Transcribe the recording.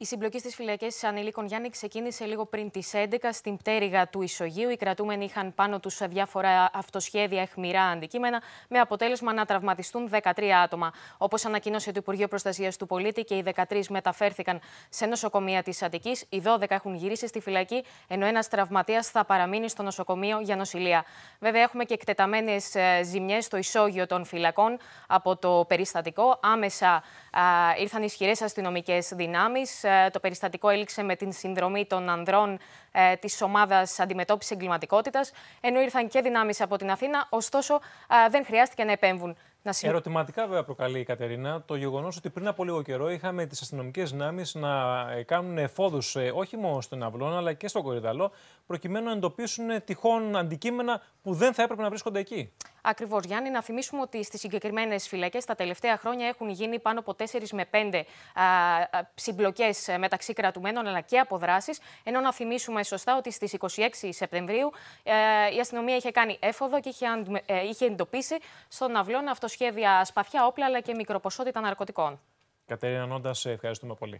Η συμπλοκή στις φυλακές ανηλίκων Γιάννη ξεκίνησε λίγο πριν τις 11 στην πτέρυγα του Ισογείου. Οι κρατούμενοι είχαν πάνω τους διάφορα αυτοσχέδια αιχμηρά αντικείμενα, με αποτέλεσμα να τραυματιστούν 13 άτομα. Όπως ανακοίνωσε το Υπουργείο Προστασίας του Πολίτη και οι 13 μεταφέρθηκαν σε νοσοκομεία της Αττικής, οι 12 έχουν γυρίσει στη φυλακή, ενώ ένας τραυματίας θα παραμείνει στο νοσοκομείο για νοσηλεία. Βέβαια, έχουμε και εκτεταμένες ε, ζημιές στο ισόγειο των φυλακών από το περιστατικό. Άμεσα ήρθαν ισχυρές αστυνομικές δυνάμεις. Ε, το περιστατικό έληξε με την συνδρομή των ανδρών ε, της ομάδας αντιμετώπισης εγκληματικότητας, ενώ ήρθαν και δυνάμεις από την Αθήνα, ωστόσο δεν χρειάστηκε να επέμβουν. Να συμ... Ερωτηματικά, βέβαια, προκαλεί η Κατερίνα το γεγονός ότι πριν από λίγο καιρό είχαμε τις αστυνομικές δυνάμεις να ε, κάνουν εφόδους όχι μόνο στον Αυλόν αλλά και στον Κορυδαλό, προκειμένου να εντοπίσουν τυχόν αντικείμενα που δεν θα έπρεπε να βρίσκονται εκεί. Ακριβώς Γιάννη, να θυμίσουμε ότι στις συγκεκριμένες φυλακές τα τελευταία χρόνια έχουν γίνει πάνω από 4 με 5 συμπλοκές ε, μεταξύ κρατουμένων αλλά και αποδράσεις. Ενώ να θυμίσουμε σωστά ότι στις 26 Σεπτεμβρίου ε, η αστυνομία είχε κάνει έφοδο και ε, είχε, εντοπίσει στον αυλόν αυτοσχέδια σπαθιά όπλα αλλά και μικροποσότητα ναρκωτικών. Κατερίνα Νόντα, ευχαριστούμε πολύ.